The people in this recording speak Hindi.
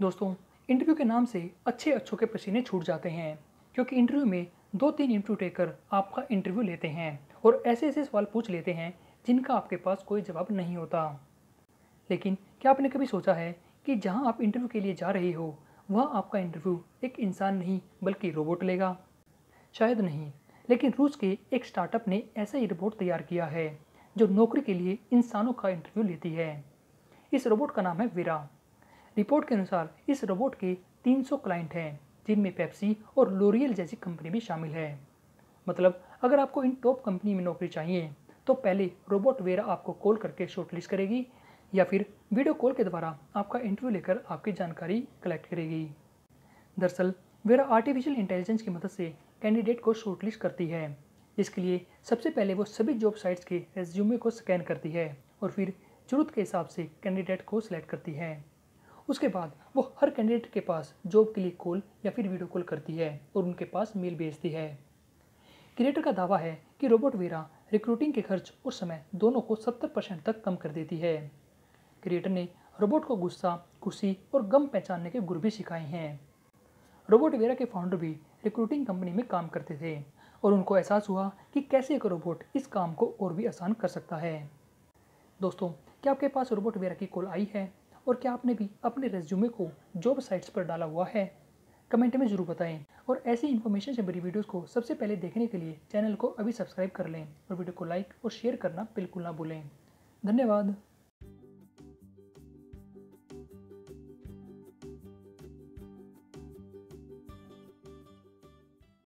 दोस्तों इंटरव्यू के नाम से अच्छे अच्छों के पसीने छूट जाते हैं क्योंकि इंटरव्यू में दो तीन इंटरव्यू टेकर आपका इंटरव्यू लेते हैं और ऐसे ऐसे सवाल पूछ लेते हैं जिनका आपके पास कोई जवाब नहीं होता लेकिन क्या आपने कभी सोचा है कि जहां आप इंटरव्यू के लिए जा रहे हो वहां आपका इंटरव्यू एक इंसान नहीं बल्कि रोबोट लेगा शायद नहीं लेकिन रूस के एक स्टार्टअप ने ऐसा ही रोबोट तैयार किया है जो नौकरी के लिए इंसानों का इंटरव्यू लेती है इस रोबोट का नाम है वीरा रिपोर्ट के अनुसार इस रोबोट के 300 क्लाइंट हैं जिनमें पेप्सी और लोरियल जैसी कंपनी भी शामिल है मतलब अगर आपको इन टॉप कंपनी में नौकरी चाहिए तो पहले रोबोट वेरा आपको कॉल करके शॉर्टलिस्ट करेगी या फिर वीडियो कॉल के द्वारा आपका इंटरव्यू लेकर आपकी जानकारी कलेक्ट करेगी दरअसल वेरा आर्टिफिशियल इंटेलिजेंस की मदद से कैंडिडेट को शॉर्टलिस्ट करती है इसके लिए सबसे पहले वो सभी जॉब साइट्स के रेज्यूमे को स्कैन करती है और फिर जरूरत के हिसाब से कैंडिडेट को सिलेक्ट करती है उसके बाद वो हर कैंडिडेट के पास जॉब के लिए कॉल या फिर वीडियो कॉल करती है और उनके पास मेल भेजती है क्रिएटर का दावा है कि रोबोट वेरा रिक्रूटिंग के खर्च और समय दोनों को 70 परसेंट तक कम कर देती है क्रिएटर ने रोबोट को गुस्सा खुशी और गम पहचानने के गुर भी सिखाए हैं रोबोट वेरा के फाउंडर भी रिक्रूटिंग कंपनी में काम करते थे और उनको एहसास हुआ कि कैसे एक रोबोट इस काम को और भी आसान कर सकता है दोस्तों क्या आपके पास रोबोट वेरा की कॉल आई है और क्या आपने भी अपने रेज्यूमे को जॉब साइट्स पर डाला हुआ है कमेंट में ज़रूर बताएं और ऐसी इन्फॉर्मेशन से भरी वीडियोस को सबसे पहले देखने के लिए चैनल को अभी सब्सक्राइब कर लें और वीडियो को लाइक और शेयर करना बिल्कुल ना भूलें धन्यवाद